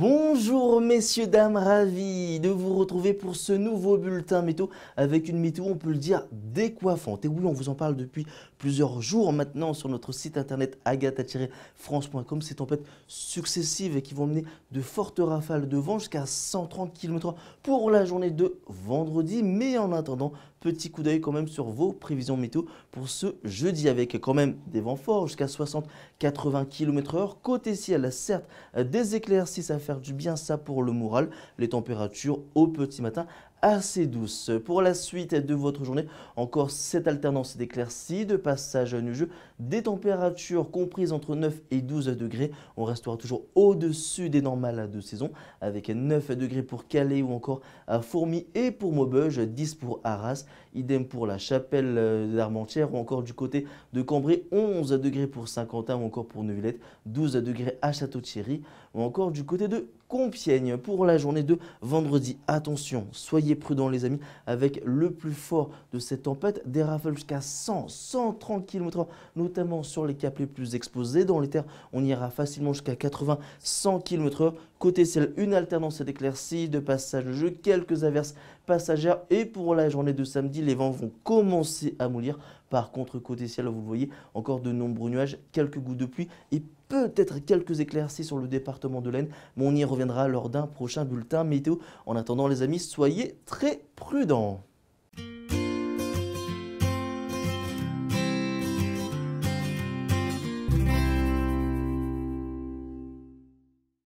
Bon Bonjour messieurs, dames, ravi de vous retrouver pour ce nouveau bulletin météo avec une météo, on peut le dire, décoiffante. Et oui, on vous en parle depuis plusieurs jours maintenant sur notre site internet agatha-france.com. Ces tempêtes successives qui vont mener de fortes rafales de vent jusqu'à 130 km pour la journée de vendredi. Mais en attendant, petit coup d'œil quand même sur vos prévisions météo pour ce jeudi avec quand même des vents forts jusqu'à 60-80 km h Côté ciel, certes, des éclaircies à faire du bien ça pour le moral. Les températures au petit matin assez douces. Pour la suite de votre journée, encore cette alternance d'éclaircies, de passage nuageux, des températures comprises entre 9 et 12 degrés. On restera toujours au-dessus des normales de saison, avec 9 degrés pour Calais ou encore à Fourmi et pour Maubeuge, 10 pour Arras, idem pour la chapelle d'Armentière ou encore du côté de Cambrai, 11 degrés pour Saint-Quentin ou encore pour Neuvillette, 12 degrés à Château-Thierry ou encore du côté de Compiègne pour la journée de vendredi. Attention, soyez prudents les amis avec le plus fort de cette tempête, des rafales jusqu'à 100, 130 km/h, notamment sur les caps les plus exposés. Dans les terres, on ira facilement jusqu'à 80, 100 km/h Côté ciel, une alternance d'éclaircies, de passages jeu, quelques averses passagères et pour la journée de samedi, les vents vont commencer à moulir. Par contre, côté ciel, vous voyez, encore de nombreux nuages, quelques gouttes de pluie et peut-être quelques éclaircies sur le département de l'Aisne, mais on y reviendra lors d'un prochain bulletin météo. En attendant, les amis, soyez très prudents.